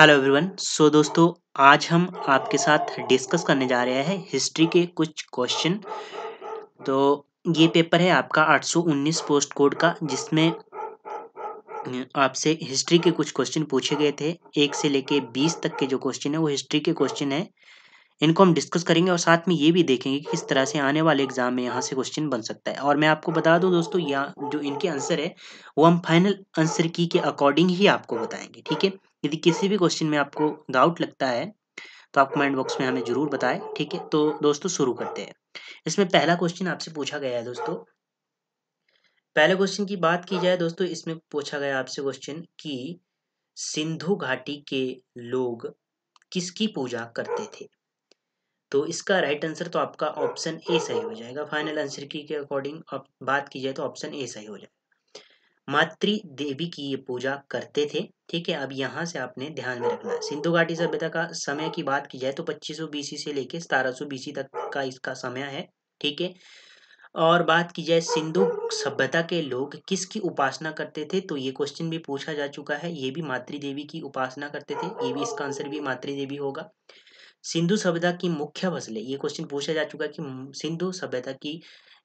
Hello everyone so दोस्तों आज हम आपके साथ डिस्कस करने जा रहे हैं हिस्ट्री के कुछ क्वेश्चन तो ये पेपर है आपका 819 पोस्ट कोड का जिसमें आपसे हिस्ट्री के कुछ क्वेश्चन पूछे गए थे एक से लेके बीस तक के जो क्वेश्चन है वो हिस्ट्री के क्वेश्चन है इनको हम डिस्कस करेंगे और साथ में ये भी देखेंगे कि किस तरह से आने वाले एग्जाम में यहाँ से क्वेश्चन बन सकता है और मैं आपको बता दूं दोस्तों या जो इनके आंसर है वो हम फाइनल आंसर की के अकॉर्डिंग ही आपको बताएंगे ठीक है यदि किसी भी क्वेश्चन में आपको डाउट लगता है तो आप कमेंट बॉक्स में हमें ज़रूर बताएं ठीक है तो दोस्तों शुरू करते हैं इसमें पहला क्वेश्चन आपसे पूछा गया है दोस्तों पहले क्वेश्चन की बात की जाए दोस्तों इसमें पूछा गया आपसे क्वेश्चन कि सिंधु घाटी के लोग किसकी पूजा करते थे तो इसका राइट आंसर तो आपका ऑप्शन ए सही हो जाएगा फाइनल आंसर की के अकॉर्डिंग बात की जाए तो ऑप्शन ए सही हो जाएगा मातृ देवी की ये पूजा करते थे ठीक है अब यहाँ से आपने ध्यान में रखना है सिंधु घाटी सभ्यता का समय की बात की जाए तो 2500 सौ से लेके सतारह बीसी तक का इसका समय है ठीक है और बात की जाए सिंधु सभ्यता के लोग किसकी उपासना करते थे तो ये क्वेश्चन भी पूछा जा चुका है ये भी मातृदेवी की उपासना करते थे ये भी इसका आंसर भी मातृदेवी होगा सिंधु सभ्यता की मुख्य फसलें ये क्वेश्चन पूछा जा चुका है कि सिंधु सभ्यता की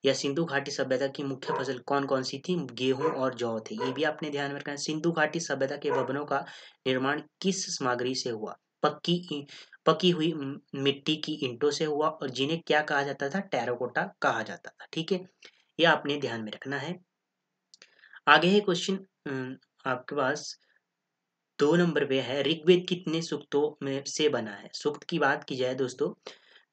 या सिंधु घाटी सभ्यता की मुख्य फसल कौन कौन सी थी गेहूं और जौ थे ये भी आपने ध्यान में रखना है सिंधु घाटी सभ्यता के भवनों का निर्माण किस सामग्री से हुआ पक्की पकी हुई मिट्टी की ईंटों से हुआ और जिन्हें क्या कहा जाता था टेराकोटा कहा जाता था ठीक है ये आपने ध्यान में रखना है आगे है क्वेश्चन आपके पास दो नंबर पे है ऋग्वेद कितने सुक्तों में से बना है सुक्त की बात की जाए दोस्तों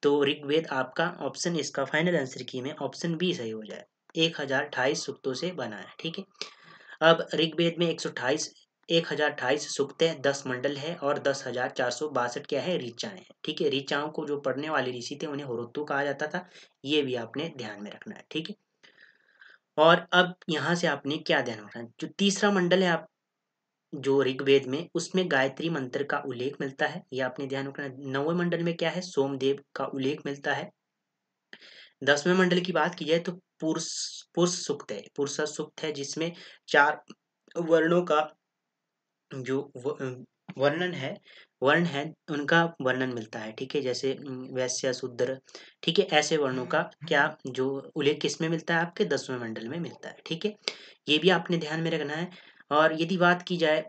तो ऋग्वेद आपका ऑप्शन इसका फाइनल आंसर की में ऑप्शन बी सही हो जाए एक हजार अठाईस सुक्तों से बना है ठीक है अब ऋग्वेद में एक सौ अठाईस एक हजार अठाईस सुक्त है दस मंडल है और दस हजार चार सौ बासठ क्या है ऋचाएं हैं ठीक है ऋचाओं को जो पढ़ने वाले ऋषि थे उन्हें होरोत्तु कहा जाता था ये भी आपने ध्यान में रखना है ठीक है और अब यहाँ से आपने क्या ध्यान रखना है जो तीसरा मंडल है आप जो ऋग्वेद में उसमें गायत्री मंत्र का उल्लेख मिलता है यह आपने ध्यान रखना नवे मंडल में क्या है सोमदेव का उल्लेख मिलता है दसवें मंडल की बात की जाए तो पुरुष पुरुष सुक्त है पुरुष सुक्त है जिसमें चार वर्णों का जो वर्णन है वर्ण है उनका वर्णन मिलता है ठीक है जैसे वैश्य शूद्र ठीक है ऐसे वर्णों का हम्म। क्या जो उल्लेख किसमें मिलता है आपके दसवें मंडल में मिलता है ठीक है ये भी आपने ध्यान में रखना है और यदि बात की जाए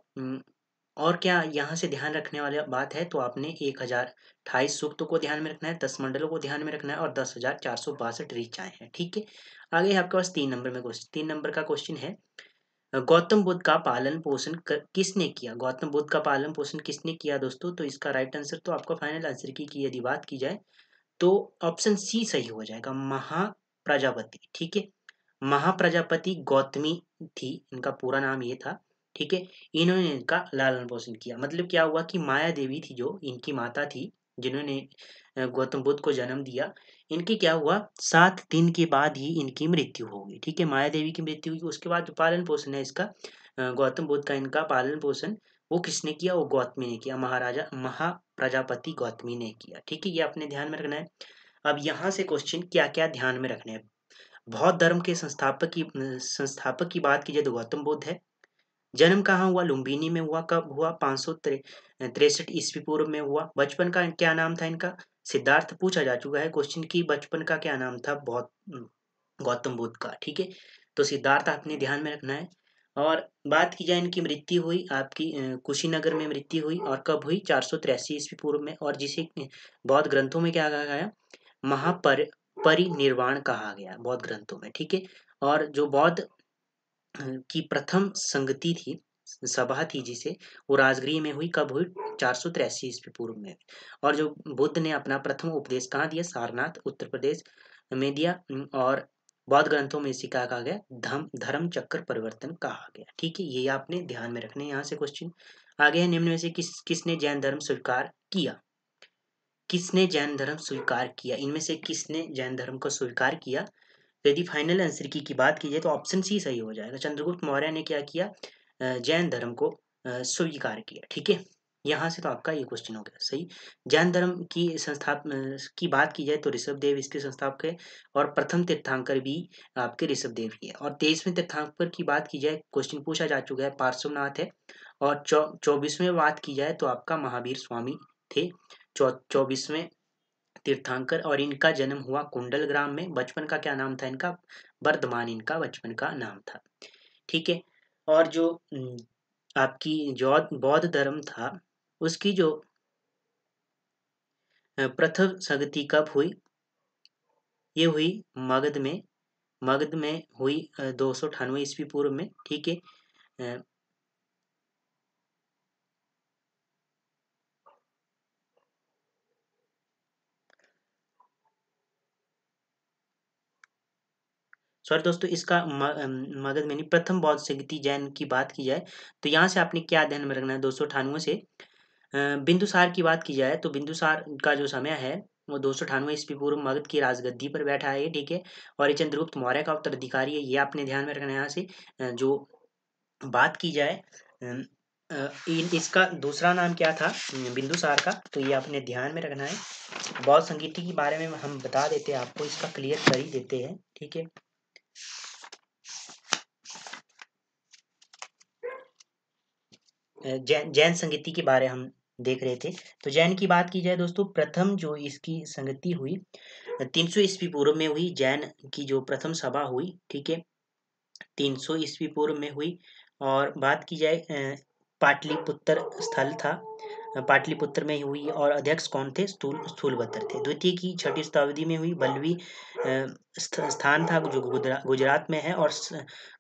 और क्या यहाँ से ध्यान रखने वाली बात है तो आपने एक हज़ार अठाईस सूक्तों को ध्यान में रखना है दस मंडलों को ध्यान में रखना है और दस हज़ार चार सौ बासठ रीचाएँ हैं ठीक है आगे आपके पास तीन नंबर में क्वेश्चन तीन नंबर का क्वेश्चन है गौतम बुद्ध का पालन पोषण किसने किया गौतम बुद्ध का पालन पोषण किसने किया दोस्तों तो इसका राइट आंसर तो आपका फाइनल आंसर की कि यदि बात की जाए तो ऑप्शन सी सही हो जाएगा महाप्रजापति ठीक है महाप्रजापति गौतमी थी इनका पूरा नाम ये था ठीक है इन्होंने इनका लालन पोषण किया मतलब क्या हुआ कि माया देवी थी जो इनकी माता थी जिन्होंने गौतम बुद्ध को जन्म दिया इनके क्या हुआ सात दिन के बाद ही इनकी मृत्यु होगी ठीक है माया देवी की मृत्यु हुई उसके बाद जो पालन पोषण है इसका गौतम बुद्ध का इनका पालन पोषण वो किसने किया वो गौतमी ने किया महाराजा महा प्रजापति गौतमी ने किया ठीक है ये अपने ध्यान में रखना है अब यहाँ से क्वेश्चन क्या क्या ध्यान में रखना है बौद्ध धर्म के संस्थापक की संस्थापक की बात की जाए तो गौतम बुद्ध है जन्म कहाँ हुआ लुम्बिनी में हुआ कब हुआ पाँच सौ तिरसठ ईस्वी पूर्व में हुआ बचपन का क्या नाम था इनका सिद्धार्थ पूछा जा चुका है क्वेश्चन की बचपन का क्या नाम था बहुत गौतम बुद्ध का ठीक है तो सिद्धार्थ आपने ध्यान में रखना है और बात की जाए इनकी मृत्यु हुई आपकी कुशीनगर में मृत्यु हुई और कब हुई चार सौ ईस्वी पूर्व में और जिसे बौद्ध ग्रंथों में क्या कहा गया महापर परिनिर्वाण कहा गया बौद्ध ग्रंथों में ठीक है और जो बौद्ध की प्रथम संगति थी सभा थी जिसे वो राजगृह में हुई कब हुई चार सौ तिरासी ईस्वी पूर्व में और जो बुद्ध ने अपना प्रथम उपदेश कहाँ दिया सारनाथ उत्तर प्रदेश में दिया और बौद्ध ग्रंथों में इसी कहा गया धम धर्म चक्र परिवर्तन कहा गया ठीक है ये आपने ध्यान में रखने यहाँ से क्वेश्चन आगे है निम्न में से किस किसने जैन धर्म स्वीकार किया किसने जैन धर्म स्वीकार किया इनमें से किसने जैन धर्म को स्वीकार किया यदि फाइनल आंसर की, की बात की जाए तो ऑप्शन सी सही हो जाएगा चंद्रगुप्त मौर्य ने क्या किया जैन धर्म को स्वीकार किया ठीक है यहाँ से तो आपका ये क्वेश्चन हो गया सही जैन धर्म की संस्थाप की बात की जाए तो ऋषभ देव इसके संस्थापक है और प्रथम तीर्थांकर भी आपके ऋषभ देव ही है और तेईसवें तीर्थांकर की बात की जाए क्वेश्चन पूछा जा चुका है पार्श्वनाथ है और चौबीसवें बात की जाए तो आपका महावीर स्वामी थे चौबीसवें तीर्थांकर और इनका जन्म हुआ कुंडल ग्राम में बचपन का क्या नाम था इनका वर्धमान इनका बचपन का नाम था ठीक है और जो आपकी जो बौद्ध धर्म था उसकी जो प्रथम संगति कब हुई ये हुई मगध में मगध में हुई दो सौ अठानवे ईस्वी पूर्व में ठीक है सॉरी दोस्तों इसका मगध मैंने प्रथम बौद्ध संगीति जैन की बात की जाए तो यहाँ से आपने क्या ध्यान में रखना है दो सौ अठानवे से बिंदुसार की बात की जाए तो बिंदुसार का जो समय है वो दो सौ अठानवे ईस्वी पूर्व मगध की राजगद्दी पर बैठा है ठीक है और ये चंद्रगुप्त मौर्य का उत्तराधिकारी है ये आपने ध्यान में रखना है यहाँ से जो बात की जाए इसका दूसरा नाम क्या था बिंदुसार का तो ये आपने ध्यान में रखना है बौद्ध संगीति के बारे में हम बता देते हैं आपको इसका क्लियर कर ही देते हैं ठीक है जैन जैन संगीति के बारे हम देख रहे थे तो जैन की बात की जाए दोस्तों प्रथम जो इसकी संगति हुई तीन सौ ईस्वी पूर्व में हुई जैन की जो प्रथम सभा हुई ठीक है तीन सौ ईस्वी पूर्व में हुई और बात की जाए पाटलिपुत्र स्थल था पाटलिपुत्र में हुई और अध्यक्ष कौन थे स्थूल स्थूलभद्र थे द्वितीय की छठी शताब्दी में हुई बल्लवी स्थान था जो गुजरात में है और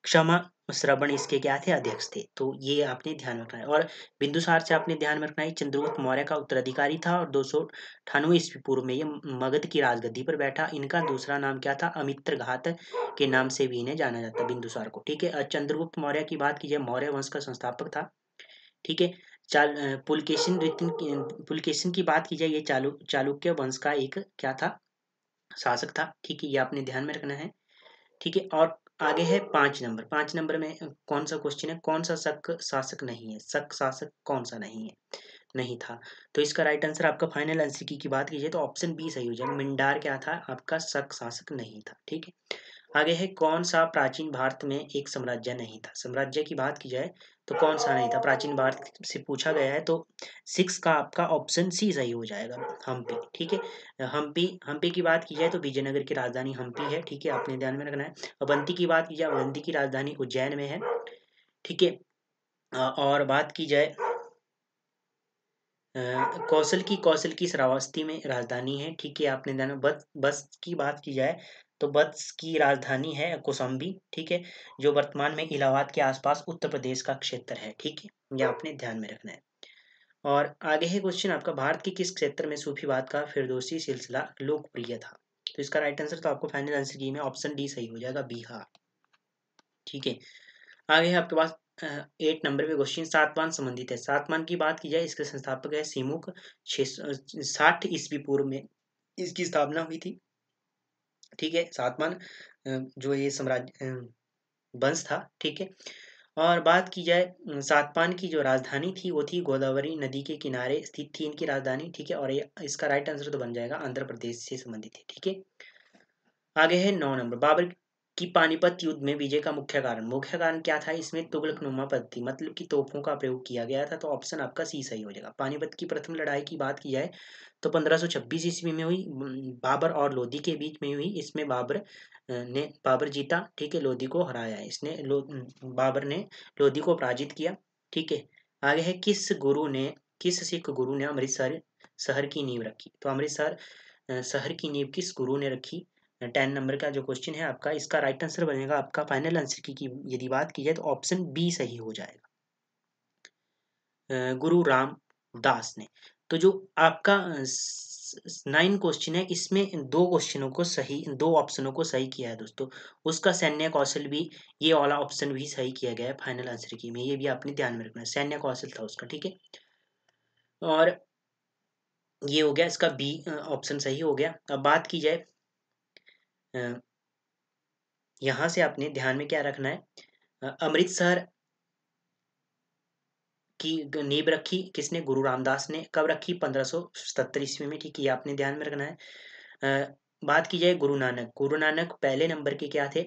क्षमा श्रवण इसके क्या थे अध्यक्ष थे तो ये आपने ध्यान रखना है और बिंदुसार से आपने ध्यान में रखना है चंद्रगुप्त मौर्य का उत्तराधिकारी था और दो सौ अठानवे ईस्वी पूर्व में ये मगध की राजगद्दी पर बैठा इनका दूसरा नाम क्या था अमित्र घात के नाम से भी इन्हें जाना जाता बिंदुसार को ठीक है चंद्रगुप्त मौर्य की बात की जाए मौर्य वंश का संस्थापक था ठीक है चाल पुलकेशन रितिन पुलकेशन की बात की जाए ये चालुक चालुक्य वंश का एक क्या था शासक था ठीक है ये आपने ध्यान में रखना है ठीक है और आगे है पांच नंबर पांच नंबर में कौन सा क्वेश्चन है कौन सा शक शासक नहीं है शक शासक कौन सा नहीं है नहीं था तो इसका राइट आंसर आपका फाइनल आंसर की, की बात कीजिए तो ऑप्शन बी सही हो जाएगा मिंडार क्या था आपका शक शासक नहीं था ठीक है आगे है कौन सा प्राचीन भारत में एक साम्राज्य नहीं था साम्राज्य की बात की जाए तो कौन सा नहीं था प्राचीन भारत से पूछा गया है तो सिक्स का आपका ऑप्शन सी सही हो जाएगा हम्पी ठीक है हम्पी हम्पी की बात की जाए तो विजयनगर की राजधानी हम्पी है ठीक है आपने ध्यान में रखना है अवंती की बात की जाए अवंती की राजधानी उज्जैन में है ठीक है और बात की जाए कौशल की कौशल की श्रावस्ती में राजधानी है ठीक है आपने ध्यान में बस बस की बात की जाए तो बत्स की राजधानी है कोसम्बी ठीक है जो वर्तमान में इलाहाबाद के आसपास उत्तर प्रदेश का क्षेत्र है ठीक है यह आपने ध्यान में रखना है और आगे है क्वेश्चन आपका भारत के किस क्षेत्र में सूफीवाद का फिरदोसी सिलसिला लोकप्रिय था तो इसका राइट आंसर तो आपको फाइनल आंसर की में ऑप्शन डी सही हो जाएगा बिहार ठीक है आगे है आपके पास एट नंबर पे क्वेश्चन सातवान संबंधित है सातवान की बात की जाए इसके संस्थापक है सिमुक साठ ईस्वी पूर्व में इसकी स्थापना हुई थी ठीक है सातवान जो ये साम्राज्य वंश था ठीक है और बात की जाए सातपान की जो राजधानी थी वो थी गोदावरी नदी के किनारे स्थित थी इनकी राजधानी ठीक है और ये इसका राइट आंसर तो बन जाएगा आंध्र प्रदेश से संबंधित है ठीक है आगे है नौ नंबर बाबर कि पानीपत युद्ध में विजय का मुख्य कारण मुख्य कारण क्या था इसमें तुगलक नुमा पद्धति मतलब कि तोपों का प्रयोग किया गया था तो ऑप्शन आपका सी सही हो जाएगा पानीपत की प्रथम लड़ाई की बात की जाए तो 1526 ईस्वी में हुई बाबर और लोधी के बीच में हुई इसमें बाबर ने बाबर जीता ठीक है लोधी को हराया इसने लो, बाबर ने लोधी को पराजित किया ठीक है आगे है किस गुरु ने किस सिख गुरु ने अमृतसर शहर की नींव रखी तो अमृतसर शहर की नींव किस गुरु ने रखी टेन नंबर का जो क्वेश्चन है आपका इसका राइट आंसर बनेगा आपका फाइनल आंसर की, की यदि बात की जाए तो ऑप्शन बी सही हो जाएगा गुरु राम दास ने तो जो आपका नाइन क्वेश्चन है इसमें दो क्वेश्चनों को सही दो ऑप्शनों को सही किया है दोस्तों उसका सैन्य कौशल भी ये वाला ऑप्शन भी सही किया गया है फाइनल आंसर की में ये भी आपने ध्यान में रखना है सैन्य कौशल था उसका ठीक है और ये हो गया इसका बी ऑप्शन सही हो गया अब बात की जाए यहां से आपने ध्यान में क्या रखना है अमृतसर की नींब रखी किसने गुरु रामदास ने कब रखी पंद्रह सो सत्तर ईस्वी में ठीक है आपने ध्यान में रखना है बात की जाए गुरु नानक गुरु नानक पहले नंबर के क्या थे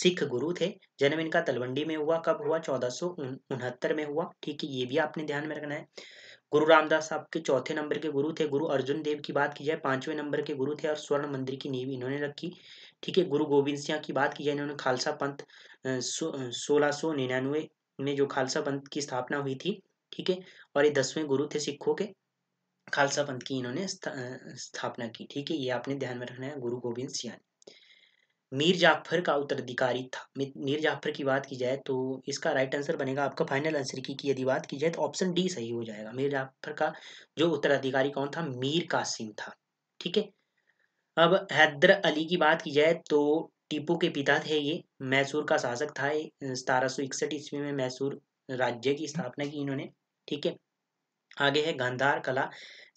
सिख गुरु थे जन्म इनका तलवंडी में हुआ कब हुआ चौदह सो उनहत्तर में हुआ ठीक है ये भी आपने ध्यान में रखना है गुरु रामदास साहब के चौथे नंबर के गुरु थे गुरु अर्जुन देव की बात की जाए पांचवें नंबर के गुरु थे और स्वर्ण मंदिर की नींव इन्होंने रखी ठीक है गुरु गोविंद सिंह की बात की जाए इन्होंने खालसा पंथ सोलह सो निन्यानवे में जो खालसा पंथ की स्थापना हुई थी ठीक है और ये दसवें गुरु थे सिखों के खालसा पंथ की इन्होंने स्थापना की ठीक है ये आपने ध्यान में रखना है गुरु गोविंद सिंह ने मीर जाफर का उत्तराधिकारी था मीर जाफर की बात की जाए तो इसका राइट आंसर बनेगा आपका फाइनल आंसर की यदि बात की जाए तो ऑप्शन डी सही हो जाएगा मीर जाफर का जो उत्तराधिकारी कौन था मीर कासिम था ठीक है अब हैदर अली की बात की जाए तो टीपू के पिता थे ये मैसूर का शासक था सतारह सौ इकसठ ईस्वी में मैसूर राज्य की स्थापना की इन्होंने ठीक है आगे है गांधार कला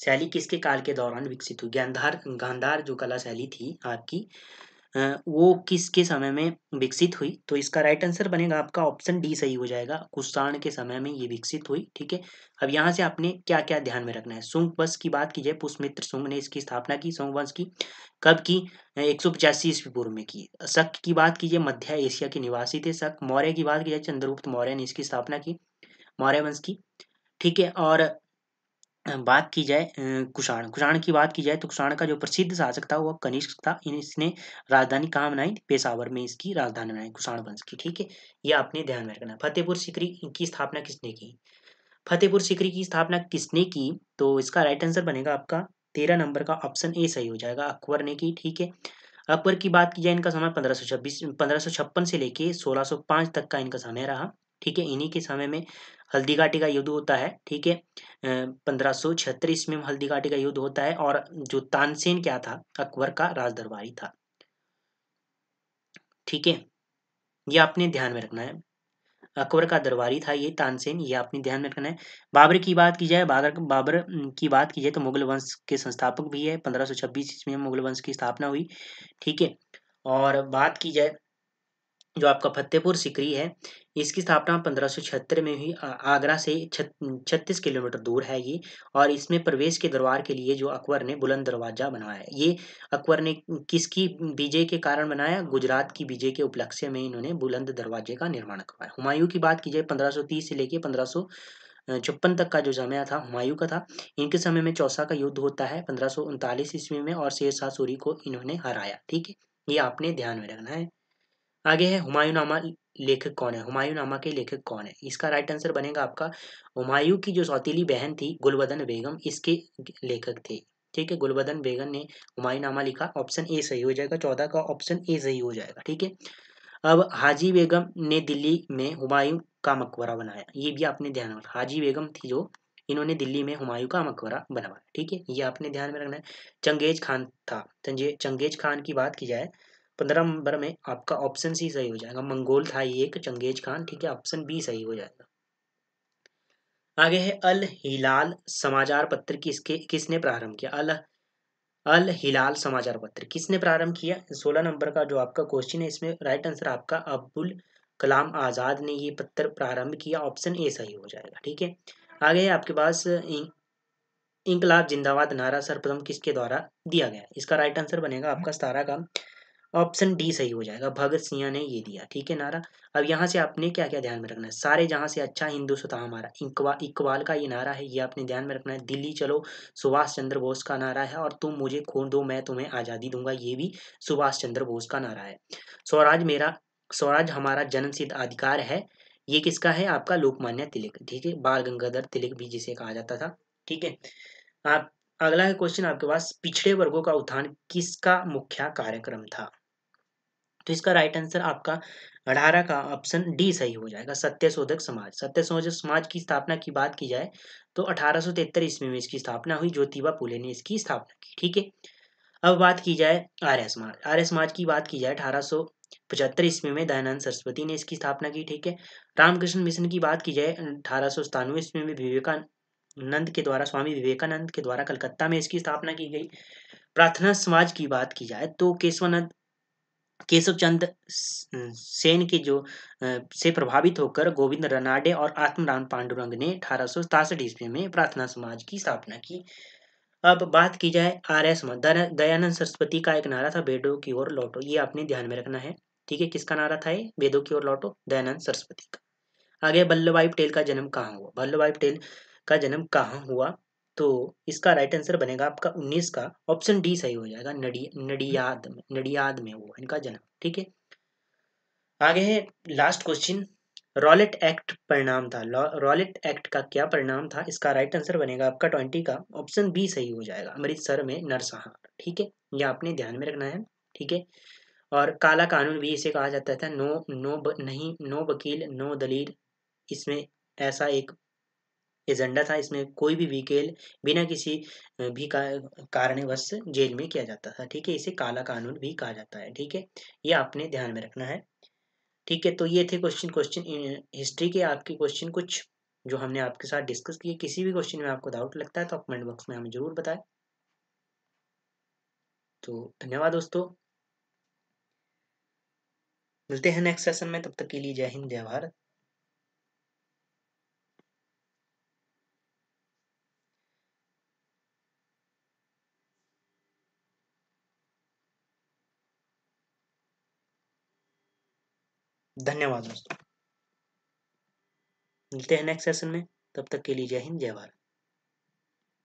शैली किसके काल के दौरान विकसित हुई गांधार गांधार जो कला शैली थी आपकी वो किसके समय में विकसित हुई तो इसका राइट आंसर बनेगा आपका ऑप्शन डी सही हो जाएगा कुषाण के समय में ये विकसित हुई ठीक है अब यहाँ से आपने क्या क्या ध्यान में रखना है सुंग वंश की बात की जाए पुष्पमित्र सुंग ने इसकी स्थापना की सुंग वंश की कब की एक सौ पचासी ईस्वी पूर्व में की शक की बात कीजिए मध्य एशिया के निवासी थे शक मौर्य की बात की जाए चंद्रगुप्त मौर्य ने इसकी स्थापना की मौर्य वंश की ठीक है और बात की जाए कुषाण कुषाण की बात की जाए तो कुषाण का जो प्रसिद्ध शासक था वह कनिष्क था इसने राजधानी कहाँ बनाई पेशावर में इसकी राजधानी बनाई कुषाण वंश की ठीक है ये आपने ध्यान में रखना फतेहपुर सिकरी की स्थापना किसने की फतेहपुर सिकरी की स्थापना किसने की तो इसका राइट आंसर बनेगा आपका तेरह नंबर का ऑप्शन ए सही हो जाएगा अकबर ने की ठीक है अकबर की बात की जाए इनका समय पंद्रह सौ छब्बीस पंद्रह सौ छप्पन से लेके सोलह सौ पाँच तक का इनका समय रहा ठीक है इन्हीं के समय में हल्दी घाटी का युद्ध होता है ठीक है पंद्रह ईस्वी में हल्दी घाटी का युद्ध होता है और जो तानसेन क्या था अकबर का राजदरबारी था ठीक है ये आपने ध्यान में रखना है अकबर का दरबारी था ये तानसेन ये आपने ध्यान में रखना है बाबर की बात की जाए बाबर बाबर की बात की जाए तो मुगल वंश के संस्थापक भी है पंद्रह ईस्वी में मुगल वंश की स्थापना हुई ठीक है और बात की जाए जो आपका फतेहपुर सिकरी है इसकी स्थापना पंद्रह में हुई आगरा से छत्तीस किलोमीटर दूर है ये और इसमें प्रवेश के दरबार के लिए जो अकबर ने बुलंद दरवाजा बनाया ये अकबर ने किसकी विजय के कारण बनाया गुजरात की विजय के उपलक्ष्य में इन्होंने बुलंद दरवाजे का निर्माण करवाया हुमायूं की बात की जाए पंद्रह से लेकर पंद्रह छप्पन तक का जो समय था हुमायूं का था इनके समय में चौसा का युद्ध होता है पंद्रह ईस्वी में और शेरशाह सूरी को इन्होंने हराया ठीक है ये आपने ध्यान में रखना है आगे है हुमायूं नामा लेखक कौन है हुमायूं नामा के लेखक कौन है इसका राइट आंसर बनेगा आपका हुमायूं की जो सौतीली बहन थी गुलबदन बेगम इसके लेखक थे ठीक है गुलबदन बेगम ने हुमायूं नामा लिखा ऑप्शन ए सही हो जाएगा चौदह का ऑप्शन ए सही हो जाएगा ठीक है अब हाजी बेगम ने दिल्ली में हुमायूं का मकबरा बनाया ये भी आपने ध्यान में रखा हाजी बेगम थी जो इन्होंने दिल्ली में हुमायूं का मकबरा बनवाया ठीक है ये आपने ध्यान में रखना है चंगेज खान था चंगेज खान की बात की जाए पंद्रह नंबर में आपका ऑप्शन सी सही हो जाएगा मंगोल था ये एक चंगेज खान ठीक है ऑप्शन बी सही हो जाएगा आगे है अल हिलाल समाचार पत्र किसके किसने प्रारंभ किया अल अल हिलाल समाचार पत्र किसने प्रारंभ किया सोलह नंबर का जो आपका क्वेश्चन है इसमें राइट आंसर आपका अब्दुल कलाम आज़ाद ने ये पत्र प्रारंभ किया ऑप्शन ए सही हो जाएगा ठीक है आगे है आपके पास इंकलाब जिंदाबाद नारा सर्वप्रथम किसके द्वारा दिया गया इसका राइट आंसर बनेगा आपका सतारा का ऑप्शन डी सही हो जाएगा भगत सिंह ने ये दिया ठीक है नारा अब यहाँ से आपने क्या क्या ध्यान में रखना है सारे जहाँ से अच्छा हिंदुस्तान हमारा इकवा इकबाल का ये नारा है ये आपने ध्यान में रखना है दिल्ली चलो सुभाष चंद्र बोस का नारा है और तुम मुझे खून दो मैं तुम्हें आज़ादी दूंगा ये भी सुभाष चंद्र बोस का नारा है स्वराज मेरा स्वराज हमारा जन्मसिद्ध अधिकार है ये किसका है आपका लोकमान्य तिलक ठीक है बाल गंगाधर तिलक भी जिसे कहा जाता था ठीक है आप अगला क्वेश्चन आपके पास पिछड़े वर्गों का उत्थान किसका मुख्य कार्यक्रम था तो इसका राइट आंसर आपका अठारह का ऑप्शन डी सही हो जाएगा सत्य शोधक समाज सत्य शोधक समाज की स्थापना की बात की जाए तो अठारह ईस्वी में इसकी स्थापना हुई ज्योतिबा फुले ने इसकी स्थापना की ठीक है अब बात की जाए आर्य समाज आर्य समाज की बात की जाए अठारह पचहत्तर ईस्वी में दयानंद सरस्वती ने इसकी स्थापना की ठीक है रामकृष्ण मिशन की बात की जाए अठारह सौ सतानवे ईस्वी में विवेकानंद के द्वारा स्वामी विवेकानंद के द्वारा कलकत्ता में इसकी स्थापना की गई प्रार्थना समाज की बात की जाए तो केशवानंद केशव चंद हम्म। सेन के जो से प्रभावित होकर गोविंद रनाडे और आत्मराम पांडुरंग ने अठारह सौ ईस्वी में प्रार्थना समाज की स्थापना की अब बात की जाए आर एस दयानंद सरस्वती का एक नारा था बेडो की ओर लौटो ये आपने ध्यान में रखना है ठीक है किसका नारा था ये वेदों की ओर लौटो दयानंद सरस्वती का आगे वल्लभ भाई पटेल का जन्म कहाँ हुआ वल्लभ भाई पटेल का जन्म कहाँ हुआ तो इसका राइट आंसर बनेगा आपका उन्नीस का ऑप्शन डी सही हो जाएगा नडी नडियाद में नडियाद में वो इनका जन्म ठीक है आगे है लास्ट क्वेश्चन रॉलेट एक्ट परिणाम था रॉलेट एक्ट का क्या परिणाम था इसका राइट आंसर बनेगा आपका ट्वेंटी का ऑप्शन बी सही हो जाएगा अमृतसर में नरसंहार ठीक है यह आपने ध्यान में रखना है ठीक है और काला कानून भी इसे कहा जाता था नो नो ब, नहीं नो वकील नो दलील इसमें ऐसा एक एजेंडा था इसमें कोई भी विकेल बिना किसी भी का, कारणवश जेल में किया जाता था ठीक है इसे काला कानून भी कहा जाता है ठीक है ये आपने ध्यान में रखना है ठीक है तो ये थे क्वेश्चन क्वेश्चन हिस्ट्री के आपके क्वेश्चन कुछ जो हमने आपके साथ डिस्कस किए किसी भी क्वेश्चन में आपको डाउट लगता है तो आप कमेंट बॉक्स में हमें जरूर बताए तो धन्यवाद दोस्तों मिलते हैं नेक्स्ट सेशन में तब तक के लिए जय हिंद जय भारत धन्यवाद दोस्तों मिलते हैं नेक्स्ट सेशन में तब तक के लिए जय हिंद जय भारत